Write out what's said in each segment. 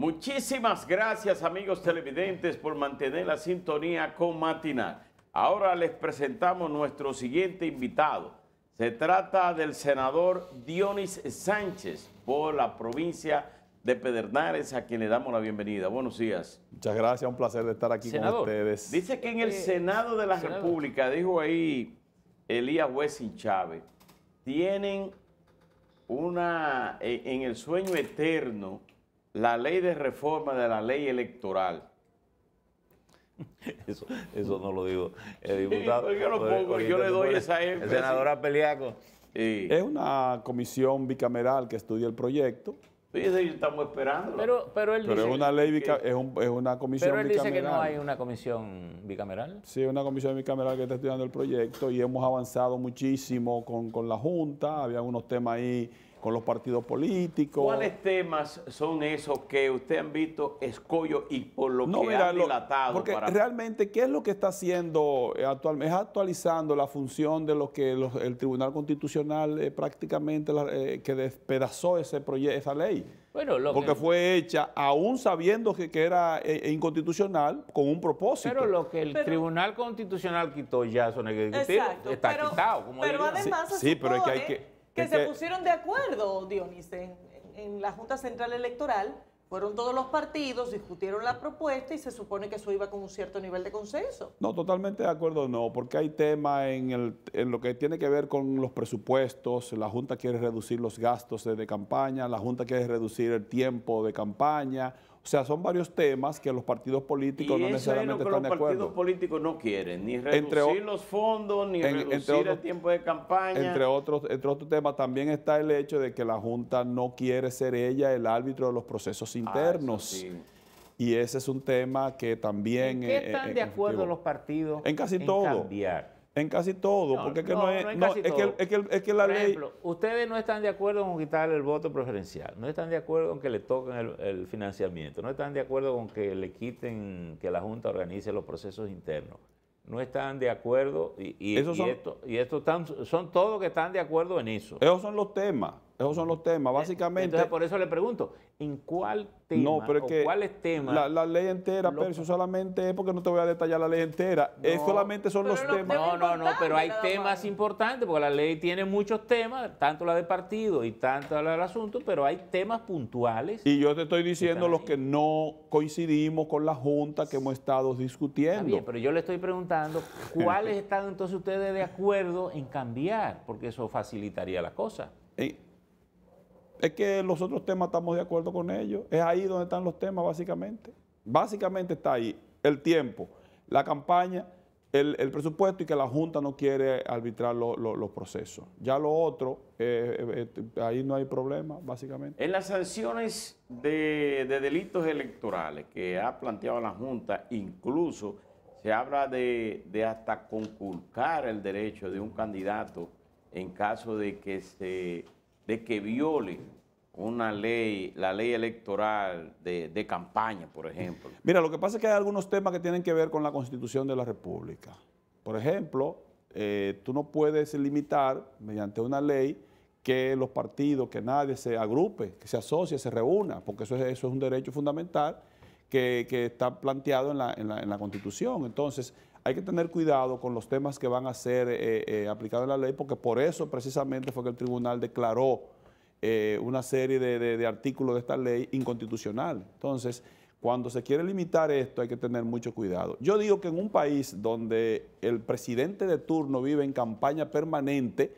Muchísimas gracias amigos televidentes por mantener la sintonía con Matinal. Ahora les presentamos nuestro siguiente invitado. Se trata del senador Dionis Sánchez por la provincia de Pedernales, a quien le damos la bienvenida. Buenos días. Muchas gracias, un placer de estar aquí con ustedes. Dice que en el eh, Senado de la República, dijo ahí Elías Wessing Chávez, tienen una, eh, en el sueño eterno, la ley de reforma de la ley electoral. Eso, eso no lo digo el eh, diputado. Pues yo le doy esa empresa Senadora Peliaco. Es una comisión bicameral que estudia el proyecto. Sí, estamos esperando. Pero, pero él es una ley es, comisión bicameral. Pero él dice que no hay una comisión bicameral. Sí, una comisión bicameral que está estudiando el proyecto y hemos avanzado muchísimo con, con la Junta. Había unos temas ahí con los partidos políticos. ¿Cuáles temas son esos que usted ha visto escollo y por lo que ha dilatado? Porque realmente, ¿qué es lo que está haciendo eh, actualmente? Es actualizando la función de lo que el Tribunal Constitucional eh, prácticamente eh, que despedazó ese esa ley. Bueno, porque fue hecha aún sabiendo que, era inconstitucional con un propósito. Pero lo que el Tribunal Constitucional quitó ya, son el Exacto, está quitado. pero además, sí, sí, pero es que hay que que se pusieron de acuerdo, Dionis, en, en la Junta Central Electoral. Fueron todos los partidos, discutieron la propuesta y se supone que eso iba con un cierto nivel de consenso. No, totalmente de acuerdo, no, porque hay tema en, el, en lo que tiene que ver con los presupuestos. La Junta quiere reducir los gastos de campaña, la Junta quiere reducir el tiempo de campaña, o sea, son varios temas que los partidos políticos no necesariamente están de acuerdo. Los partidos políticos no quieren ni reducir entre, los fondos, ni reducir el tiempo de campaña. Entre otros, temas, también está el hecho de que la Junta no quiere ser ella el árbitro de los procesos ah, internos. y ese es un tema que también... qué eh, están eh, de acuerdo los partidos? En casi todo. En casi todo, porque es que no, es, que, la Por Ejemplo, ustedes no están de acuerdo con quitar el voto preferencial, no están de acuerdo con que le toquen el, financiamiento, no están de acuerdo con que le quiten, que la Junta organice los procesos internos, no están de acuerdo y, son, están, son todos que están de acuerdo en eso. Esos son los temas, esos son los temas, eh, básicamente... Entonces por eso le pregunto, en cuál tema no, pero es cuáles temas. La, ley entera, pero eso solamente es porque no te voy a detallar la ley entera. es solamente son los, temas. No, no, no, pero hay temas importantes porque la ley tiene muchos temas, tanto la de partido y tanto la del asunto, pero hay temas puntuales. Y yo te estoy diciendo los que no coincidimos con la Junta que hemos estado discutiendo. bien, pero yo le estoy preguntando cuáles están entonces ustedes de acuerdo en cambiar, porque eso facilitaría la cosa. Eh, es que los otros temas estamos de acuerdo con ellos. Es ahí donde están los temas, básicamente. Básicamente está ahí el tiempo, la campaña, el, presupuesto y que la Junta no quiere arbitrar los procesos. Ya lo otro, eh, eh, eh, ahí no hay problema, básicamente. En las sanciones de, delitos electorales que ha planteado la Junta, incluso se habla de, hasta conculcar el derecho de un candidato en caso de que se de que viole una ley, la ley electoral de, campaña, por ejemplo? Mira, lo que pasa es que hay algunos temas que tienen que ver con la constitución de la República. Por ejemplo, eh, tú no puedes limitar mediante una ley que los partidos, que nadie se agrupe, que se asocie, se reúna, porque eso es, eso es un derecho fundamental que, está planteado en la, en la Constitución. Entonces, hay que tener cuidado con los temas que van a ser eh, eh, aplicados en la ley, porque por eso precisamente fue que el tribunal declaró eh, una serie de, artículos de esta ley inconstitucional. Entonces, cuando se quiere limitar esto hay que tener mucho cuidado. Yo digo que en un país donde el presidente de turno vive en campaña permanente,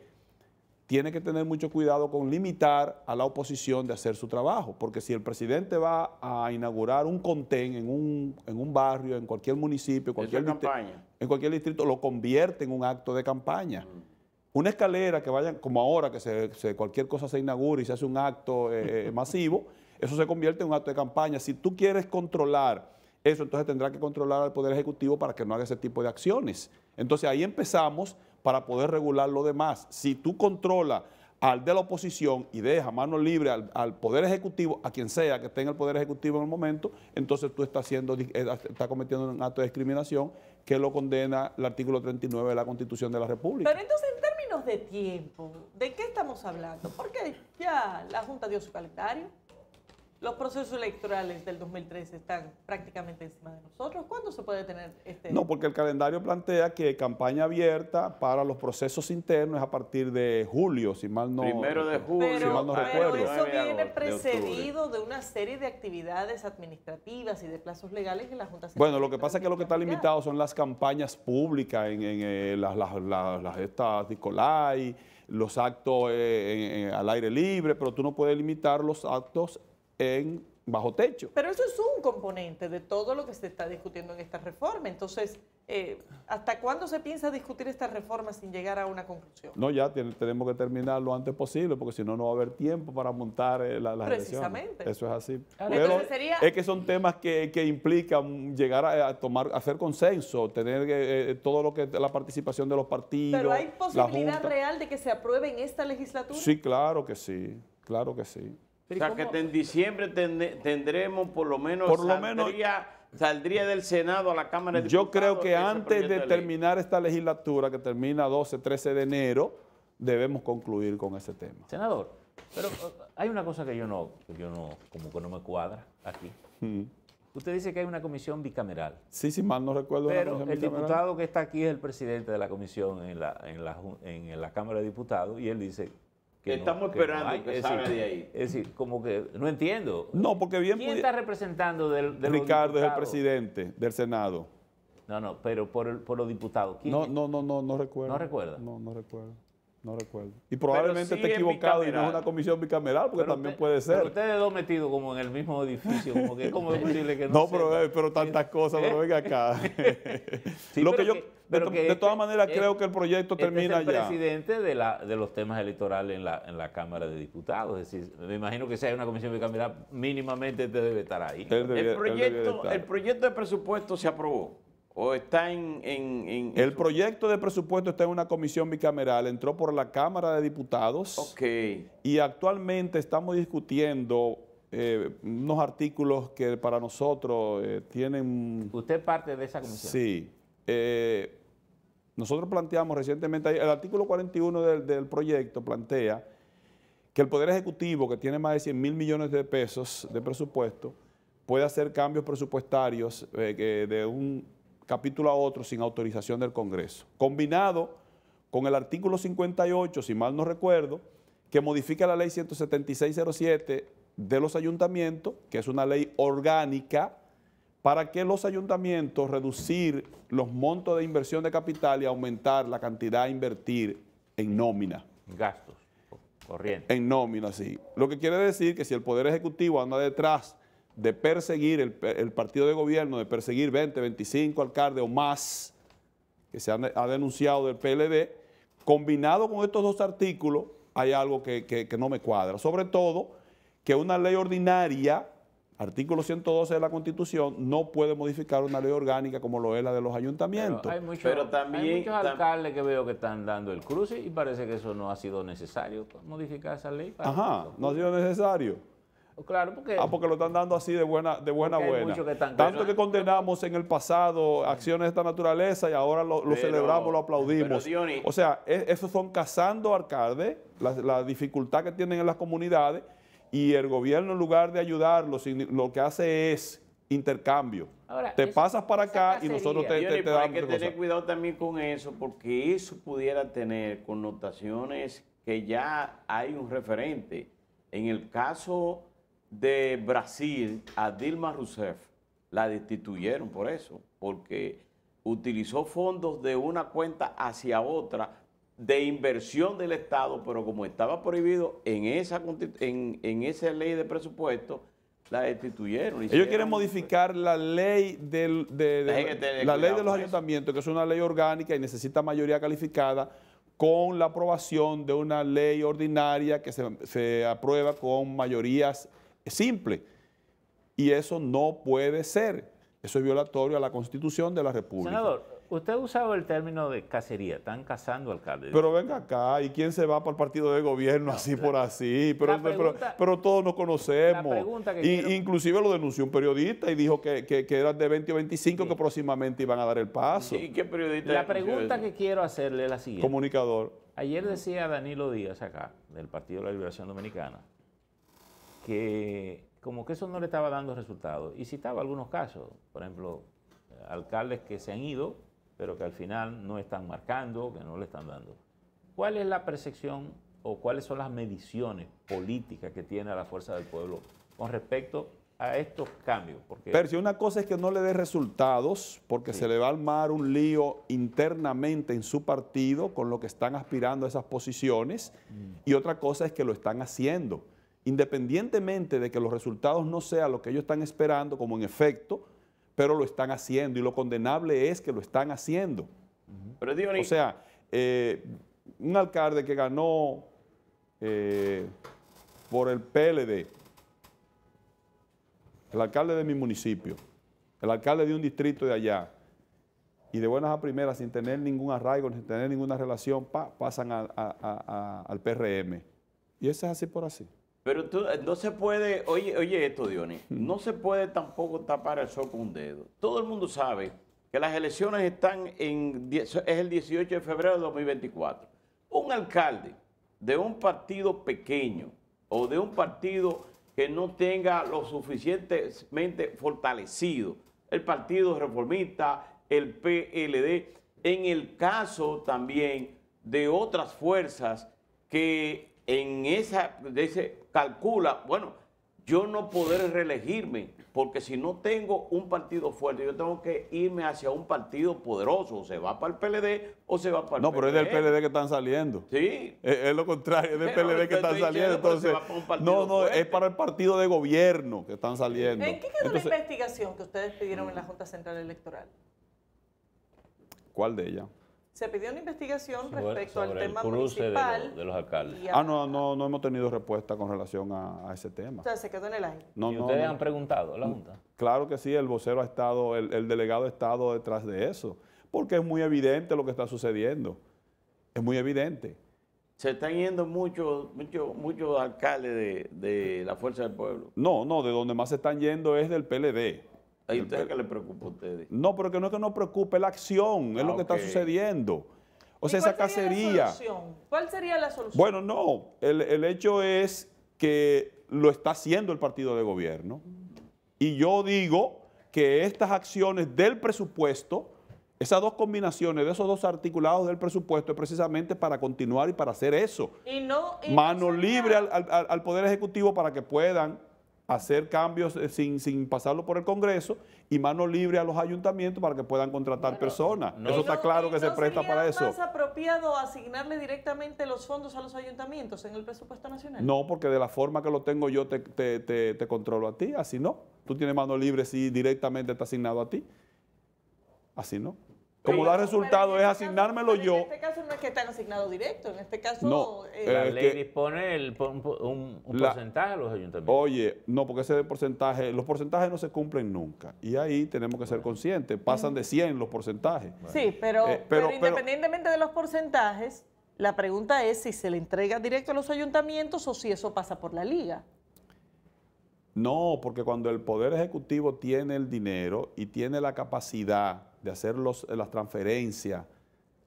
tiene que tener mucho cuidado con limitar a la oposición de hacer su trabajo, porque si el presidente va a inaugurar un contén en un, en un barrio, en cualquier municipio, cualquier en cualquier distrito, lo convierte en un acto de campaña. Mm. Una escalera que vayan, como ahora, que se, cualquier cosa se inaugura y se hace un acto eh, eh, masivo, eso se convierte en un acto de campaña. Si tú quieres controlar eso, entonces tendrá que controlar al Poder Ejecutivo para que no haga ese tipo de acciones. Entonces ahí empezamos para poder regular lo demás. Si tú controlas al de la oposición y deja mano libre al, Poder Ejecutivo, a quien sea que esté en el Poder Ejecutivo en el momento, entonces tú estás, haciendo, eh, estás cometiendo un acto de discriminación que lo condena el artículo 39 de la Constitución de la República. Pero entonces, en términos de tiempo, ¿de qué estamos hablando? Porque ya la Junta dio su calendario. Los procesos electorales del 2013 están prácticamente encima de nosotros. ¿Cuándo se puede tener este.? No, porque el calendario plantea que campaña abierta para los procesos internos es a partir de julio, si mal no. Primero de julio, si mal no pero eso viene precedido de, una serie de actividades administrativas y de plazos legales en la Junta Central. Bueno, lo que pasa es que lo que está limitado son las campañas públicas en, eh, las, las, las, Nicolai, los actos eh, al aire libre, pero tú no puedes limitar los actos en bajo techo. Pero eso es un componente de todo lo que se está discutiendo en esta reforma. Entonces, eh, ¿hasta cuándo se piensa discutir esta reforma sin llegar a una conclusión? No, ya tenemos que terminar lo antes posible, porque si no, no va a haber tiempo para montar eh, la, Precisamente. Eso es así. Es que son temas que, implican llegar a, tomar, hacer consenso, tener eh, todo lo que la participación de los partidos. Pero hay posibilidad real de que se apruebe en esta legislatura. Sí, claro que sí, claro que sí. O sea, que en diciembre tendremos por lo menos... Por lo saldría, menos... Saldría del Senado a la Cámara de Diputados. Yo creo que antes de, terminar esta legislatura, que termina 12, 13 de enero, debemos concluir con ese tema. Senador, pero hay una cosa que yo no, que yo no, como que no me cuadra aquí. Usted dice que hay una comisión bicameral. Sí, sí, mal no recuerdo. Pero el diputado que está aquí es el presidente de la comisión en la, en la Cámara de Diputados y él dice Estamos esperando que, salga de ahí. Es decir, como que no entiendo. No, porque bien ¿Quién está representando del, Ricardo es el presidente del Senado. No, no, pero por, por los diputados. no, no, no, no, no recuerdo. No recuerda. No, no recuerdo. No recuerdo. Y probablemente esté equivocado y no es una comisión bicameral, porque también puede ser. Pero ustedes dos metidos como en el mismo edificio, como que es posible que no No, eh, pero, tantas cosas, pero venga acá. Lo que yo, de, todas maneras, creo que el proyecto este termina es el presidente de, la, de los temas electorales en la, Cámara de Diputados. Es decir, me imagino que si hay una comisión bicameral, mínimamente te debe estar ahí. el proyecto de presupuesto se aprobó. ¿O está en, El proyecto de presupuesto está en una comisión bicameral, entró por la Cámara de Diputados. Ok. Y actualmente estamos discutiendo eh, unos artículos que para nosotros eh, tienen... ¿Usted parte de esa comisión? Sí. Eh, nosotros planteamos recientemente, el artículo 41 del proyecto plantea que el Poder Ejecutivo, que tiene más de 100 mil millones de pesos de presupuesto, puede hacer cambios presupuestarios de un capítulo a otro sin autorización del Congreso, combinado con el artículo 58, si mal no recuerdo, que modifica la ley 17607 de los ayuntamientos, que es una ley orgánica, para que los ayuntamientos reducir los montos de inversión de capital y aumentar la cantidad a invertir en nómina. Gastos corrientes. En nómina, sí. Lo que quiere decir que si el Poder Ejecutivo anda detrás de perseguir el, partido de gobierno, de perseguir 20, 25 alcaldes o más que se han, ha denunciado del PLD, combinado con estos dos artículos, hay algo que, no me cuadra. Sobre todo, que una ley ordinaria, artículo 112 de la Constitución, no puede modificar una ley orgánica como lo es la de los ayuntamientos. Pero, hay, también, hay muchos alcaldes que veo que están dando el cruce y parece que eso no ha sido necesario, modificar esa ley. Ajá, no ha sido necesario. Claro, porque... Ah, porque lo están dando así de buena, de buena buena. Tanto que condenamos en el pasado acciones de esta naturaleza y ahora lo, celebramos, lo aplaudimos. o sea, e, esos son cazando alcaldes, la, la, dificultad que tienen en las comunidades y el gobierno en lugar de ayudarlos, lo que hace es intercambio. te pasas para acá y nosotros te, te, damos Hay que tener cuidado también con eso porque eso pudiera tener connotaciones que ya hay un referente. En el caso de Brasil a Dilma Rousseff la destituyeron por eso, porque utilizó fondos de una cuenta hacia otra de inversión del Estado, pero como estaba prohibido en esa, en, esa ley de presupuesto, la destituyeron. Ellos quieren modificar la ley de, la ley de los ayuntamientos, que es una ley orgánica y necesita mayoría calificada, con la aprobación de una ley ordinaria que se, se aprueba con mayorías es simple. Y eso no puede ser. Eso es violatorio a la Constitución de la República. Senador, usted ha usado el término de cacería. Están cazando alcalde Pero venga acá, ¿y quién se va para el partido de gobierno así por así? Pero, pero, todos nos conocemos. Inclusive lo denunció un periodista y dijo que, eran de 20 o 25 que próximamente iban a dar el paso. ¿Y qué periodista? La pregunta que quiero hacerle es la siguiente. Comunicador. Ayer decía Danilo Díaz acá, del Partido de la Liberación Dominicana, que como que eso no le estaba dando resultados. Y citaba algunos casos, por ejemplo, alcaldes que se han ido, pero que al final no están marcando, que no le están dando. ¿Cuál es la percepción o cuáles son las mediciones políticas que tiene la fuerza del pueblo con respecto a estos cambios? Porque... si una cosa es que no le dé resultados porque se le va a armar un lío internamente en su partido con lo que están aspirando a esas posiciones mm. y otra cosa es que lo están haciendo independientemente de que los resultados no sean lo que ellos están esperando, como en efecto, pero lo están haciendo y lo condenable es que lo están haciendo. Pero o sea, eh, un alcalde que ganó eh, por el PLD, el alcalde de mi municipio, el alcalde de un distrito de allá, y de buenas a primeras, sin tener ningún arraigo, sin tener ninguna relación, pasan al PRM. Y eso es así por así. Pero eh, no se puede, oye, oye esto, Diony no se puede tampoco tapar el sol con un dedo. Todo el mundo sabe que las elecciones están en, es el 18 de febrero de 2024. Un alcalde de un partido pequeño o de un partido que no tenga lo suficientemente fortalecido, el Partido Reformista, el PLD, en el caso también de otras fuerzas que en esa, dice, calcula, bueno, yo no poder reelegirme, porque si no tengo un partido fuerte, yo tengo que irme hacia un partido poderoso, o se va para el PLD o se va para el No, pero es del PLD que están saliendo. Sí. Es, lo contrario, es del PLD que están saliendo. no, no, es para el partido de gobierno que están saliendo. ¿En qué quedó la investigación que ustedes pidieron en la mm. Junta Central Electoral? ¿Cuál de ellas? se pidió una investigación respecto al tema municipal. De, los alcaldes. ah, no, no, no hemos tenido respuesta con relación a, ese tema. O sea, se quedó en el aire. No, ¿Y ustedes han preguntado a la Junta? Claro que sí, el vocero ha estado, el, delegado ha estado detrás de eso, porque es muy evidente lo que está sucediendo. Es muy evidente. Se están yendo muchos muchos, muchos alcaldes de, de la Fuerza del Pueblo. No, no, de donde más se están yendo es del PLD usted que le preocupa a ustedes. No, pero que no es que nos preocupe, es la acción, es ah, lo que está sucediendo. O sea, esa cacería. ¿Cuál sería la solución? Bueno, no. El, hecho es que lo está haciendo el partido de gobierno. Y yo digo que estas acciones del presupuesto, esas dos combinaciones de esos dos articulados del presupuesto es precisamente para continuar y para hacer eso. Y no, Mano libre al Poder Ejecutivo para que puedan hacer cambios eh, sin, sin pasarlo por el Congreso y mano libre a los ayuntamientos para que puedan contratar personas. eso está claro que se presta para eso. es apropiado asignarle directamente los fondos a los ayuntamientos en el presupuesto nacional? No, porque de la forma que lo tengo yo te, te controlo a ti, así no. Tú tienes mano libre si directamente está asignado a ti. Así no. Como da este resultado es asignármelo yo. En este caso no es que están asignados directo, en este caso... Eh, la ley dispone un, porcentaje a los ayuntamientos. Oye, no, porque ese porcentaje, los porcentajes no se cumplen nunca. Y ahí tenemos que ser conscientes, pasan de 100 los porcentajes. Sí, eh, pero, pero, independientemente de los porcentajes, la pregunta es si se le entrega directo a los ayuntamientos o si eso pasa por la liga. No, porque cuando el Poder Ejecutivo tiene el dinero y tiene la capacidad de hacer eh, las transferencias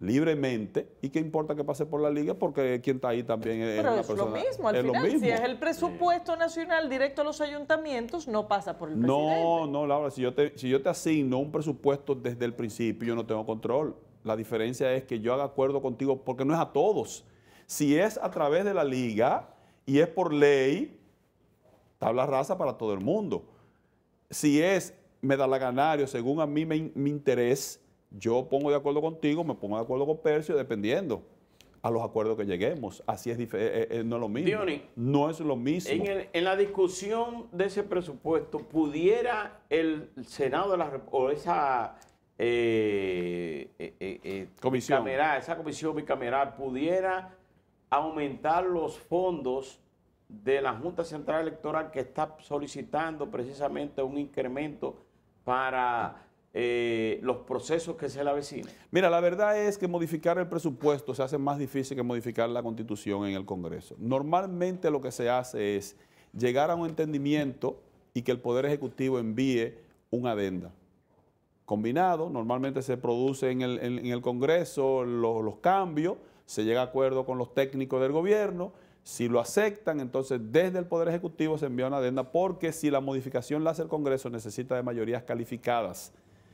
libremente y qué importa que pase por la liga porque quien está ahí también es Pero es lo mismo, al final, si es el presupuesto nacional directo a los ayuntamientos, no pasa por el no, presidente. No, no, Laura, si yo, te, si yo te asigno un presupuesto desde el principio, yo no tengo control. La diferencia es que yo haga acuerdo contigo porque no es a todos. Si es a través de la liga y es por ley, tabla rasa para todo el mundo. Si es me da la ganario, según a mí mi interés, yo pongo de acuerdo contigo, me pongo de acuerdo con Percio, dependiendo a los acuerdos que lleguemos. Así es, eh, eh, no es lo mismo. no es lo mismo. En, la discusión de ese presupuesto, ¿pudiera el Senado de la o esa eh, comisión. esa comisión bicameral, pudiera aumentar los fondos de la Junta Central Electoral que está solicitando precisamente un incremento para eh, los procesos que se le avecinan? Mira, la verdad es que modificar el presupuesto se hace más difícil que modificar la constitución en el Congreso. Normalmente lo que se hace es llegar a un entendimiento y que el Poder Ejecutivo envíe una adenda. Combinado, normalmente se produce en el, Congreso los, los cambios, se llega a acuerdo con los técnicos del gobierno si lo aceptan, entonces desde el Poder Ejecutivo se envía una adenda porque si la modificación la hace el Congreso necesita de mayorías calificadas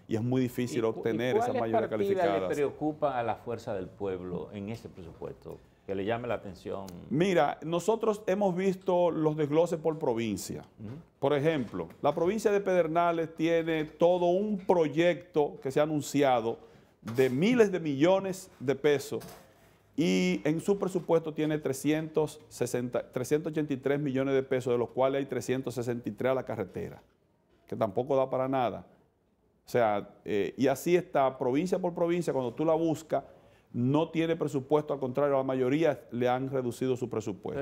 y es muy difícil obtener esa mayoría calificada. ¿Qué le preocupa a la fuerza del pueblo en este presupuesto? Que le llame la atención. Mira, nosotros hemos visto los desgloses por provincia. Por ejemplo, la provincia de Pedernales tiene todo un proyecto que se ha anunciado de miles de millones de pesos y en su presupuesto tiene 360, 383 millones de pesos, de los cuales hay 363 a la carretera, que tampoco da para nada. O sea, eh, y así está provincia por provincia, cuando tú la buscas, no tiene presupuesto, al contrario, la mayoría le han reducido su presupuesto.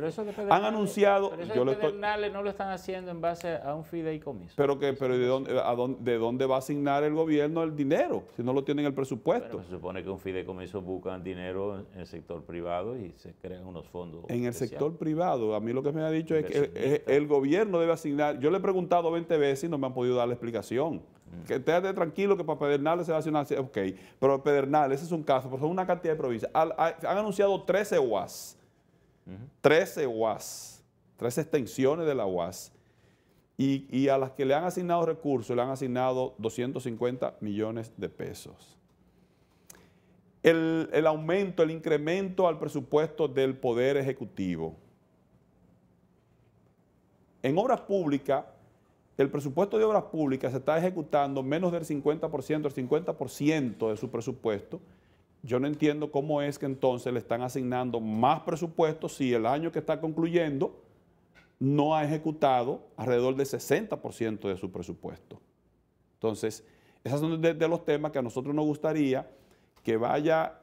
han anunciado, pero no lo están haciendo en base a un fideicomiso. Pero que pero de dónde, de dónde va a asignar el gobierno el dinero si no lo tienen el presupuesto? se supone que un fideicomiso busca dinero en el sector privado y se crean unos fondos. En el sector privado, a mí lo que me ha dicho es que el, el, gobierno debe asignar, yo le he preguntado 20 veces y no me han podido dar la explicación. Que esté tranquilo que para Pedernales se va a hacer una... Ok, pero Pedernales, ese es un caso, pero son una cantidad de provincias. han anunciado 13 UAS, 13 UAS, 13 extensiones de la UAS, y, a las que le han asignado recursos, le han asignado 250 millones de pesos. el aumento, el incremento al presupuesto del Poder Ejecutivo. En obras públicas el presupuesto de obras públicas se está ejecutando menos del 50%, el 50% de su presupuesto, yo no entiendo cómo es que entonces le están asignando más presupuesto si el año que está concluyendo no ha ejecutado alrededor del 60% de su presupuesto. Entonces, esos son de, los temas que a nosotros nos gustaría que vaya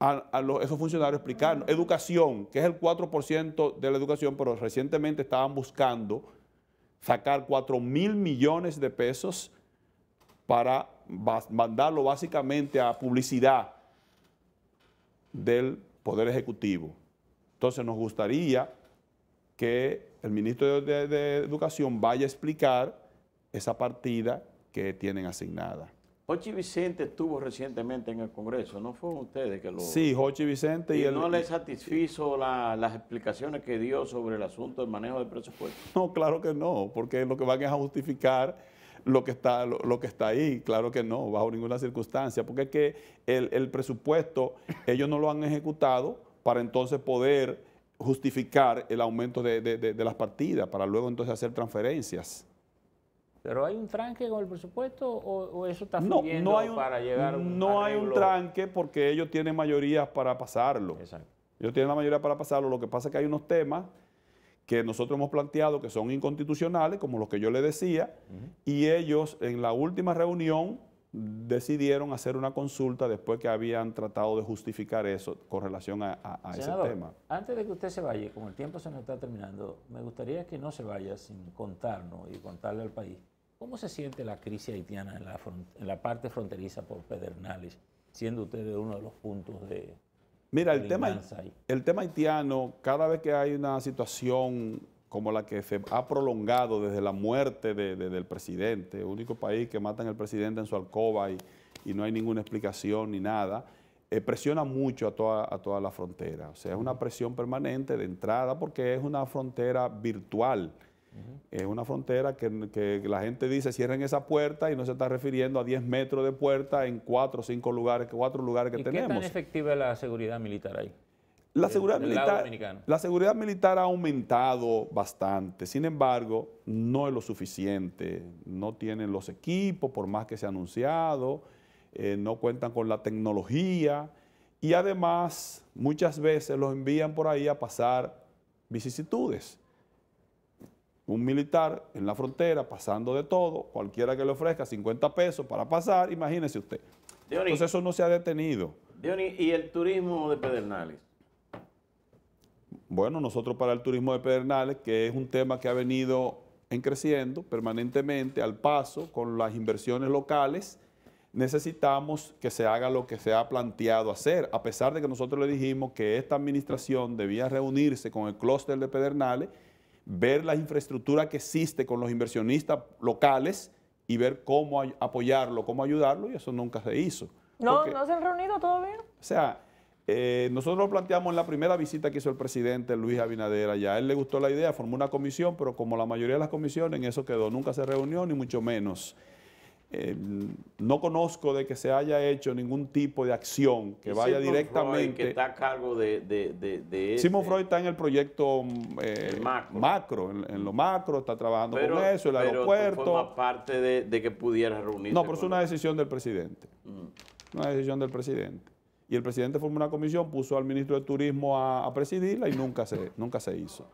a, esos funcionarios explicarnos. Educación, que es el 4% de la educación, pero recientemente estaban buscando sacar 4 mil millones de pesos para mandarlo básicamente a publicidad del Poder Ejecutivo. Entonces nos gustaría que el ministro de, de Educación vaya a explicar esa partida que tienen asignada. Jochi Vicente estuvo recientemente en el Congreso, ¿no fue ustedes que lo... Sí, Jochi Vicente y, no le satisfizo la, las explicaciones que dio sobre el asunto del manejo del presupuesto? No, claro que no, porque lo que van es a justificar lo que está, lo, que está ahí, claro que no, bajo ninguna circunstancia, porque es que el, el presupuesto ellos no lo han ejecutado para entonces poder justificar el aumento de, de, de las partidas, para luego entonces hacer transferencias. Pero hay un tranque con el presupuesto o, eso está fluyendo no, hay para llegar a un No hay un tranque porque ellos tienen mayoría para pasarlo. Exacto. Ellos tienen la mayoría para pasarlo. Lo que pasa es que hay unos temas que nosotros hemos planteado que son inconstitucionales, como los que yo le decía, y ellos en la última reunión decidieron hacer una consulta después que habían tratado de justificar eso con relación a, ese tema. Antes de que usted se vaya, como el tiempo se nos está terminando, me gustaría que no se vaya sin contarnos y contarle al país ¿Cómo se siente la crisis haitiana en la, en la parte fronteriza por Pedernales, siendo usted uno de los puntos de... Mira, el tema, el tema haitiano, cada vez que hay una situación como la que se ha prolongado desde la muerte del presidente, el único país que matan al presidente en su alcoba y, no hay ninguna explicación ni nada, eh, presiona mucho a a toda la frontera. O sea, es una presión permanente de entrada porque es una frontera virtual. Es una frontera que, la gente dice cierren esa puerta y no se está refiriendo a 10 metros de puerta en cuatro o cinco lugares, cuatro lugares que tenemos. ¿Qué tan efectiva la seguridad militar ahí? La seguridad, militar, la seguridad militar ha aumentado bastante, sin embargo, no es lo suficiente. No tienen los equipos, por más que se ha anunciado, eh, no cuentan con la tecnología y además muchas veces los envían por ahí a pasar vicisitudes un militar en la frontera pasando de todo, cualquiera que le ofrezca 50 pesos para pasar, imagínese usted. Entonces eso no se ha detenido. ¿y el turismo de Pedernales? Bueno, nosotros para el turismo de Pedernales, que es un tema que ha venido en creciendo permanentemente al paso con las inversiones locales, necesitamos que se haga lo que se ha planteado hacer, a pesar de que nosotros le dijimos que esta administración debía reunirse con el clúster de Pedernales ver la infraestructura que existe con los inversionistas locales y ver cómo apoyarlo, cómo ayudarlo, y eso nunca se hizo. ¿No, ¿no se han reunido todavía? O sea, eh, nosotros lo planteamos en la primera visita que hizo el presidente Luis Abinader ya A él le gustó la idea, formó una comisión, pero como la mayoría de las comisiones, en eso quedó. Nunca se reunió, ni mucho menos. Eh, no conozco de que se haya hecho ningún tipo de acción que vaya directamente. Freud, que está a cargo de. de, Freud está en el proyecto mm, eh, macro, en, lo macro, está trabajando con eso, el pero aeropuerto. forma parte de, que pudiera reunirse. No, pero es una decisión del presidente. Mm. Una decisión del presidente. Y el presidente formó una comisión, puso al ministro de Turismo a, presidirla y nunca se, nunca se hizo.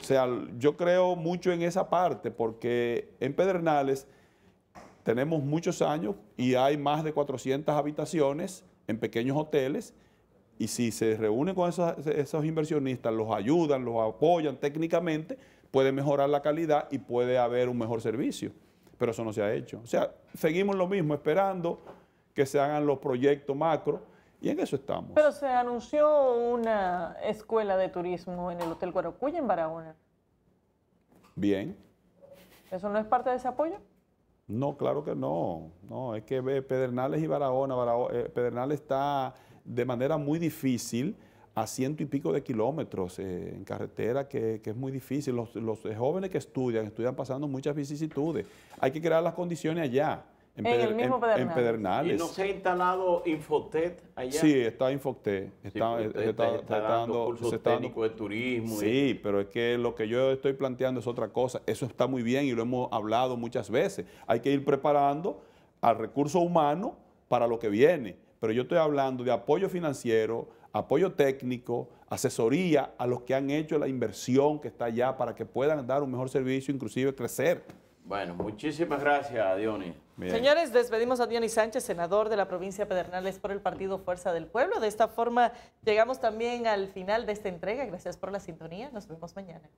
O sea, yo creo mucho en esa parte porque en Pedernales tenemos muchos años y hay más de 400 habitaciones en pequeños hoteles y si se reúnen con esos, inversionistas, los ayudan, los apoyan técnicamente, puede mejorar la calidad y puede haber un mejor servicio. Pero eso no se ha hecho. O sea, seguimos lo mismo, esperando que se hagan los proyectos macro. Y en eso estamos. Pero se anunció una escuela de turismo en el Hotel Guaracuya en Barahona. Bien. ¿Eso no es parte de ese apoyo? No, claro que no. No, es que Pedernales y Barahona, eh, Pedernales está de manera muy difícil a ciento y pico de kilómetros eh, en carretera, que, es muy difícil. Los, los jóvenes que estudian, estudian pasando muchas vicisitudes. Hay que crear las condiciones allá. En, mismo Pedernales. ¿Y no se ha instalado Infotet allá? Sí, está Infotet. Está, dando cursos técnicos de turismo. Sí, pero es que lo que yo estoy planteando es otra cosa. Eso está muy bien y lo hemos hablado muchas veces. Hay que ir preparando al recurso humano para lo que viene. Pero yo estoy hablando de apoyo financiero, apoyo técnico, asesoría a los que han hecho la inversión que está allá para que puedan dar un mejor servicio, inclusive crecer. Bueno, muchísimas gracias, Dionis. Señores, despedimos a Dionis Sánchez, senador de la provincia de Pedernales por el partido Fuerza del Pueblo. De esta forma llegamos también al final de esta entrega. Gracias por la sintonía. Nos vemos mañana.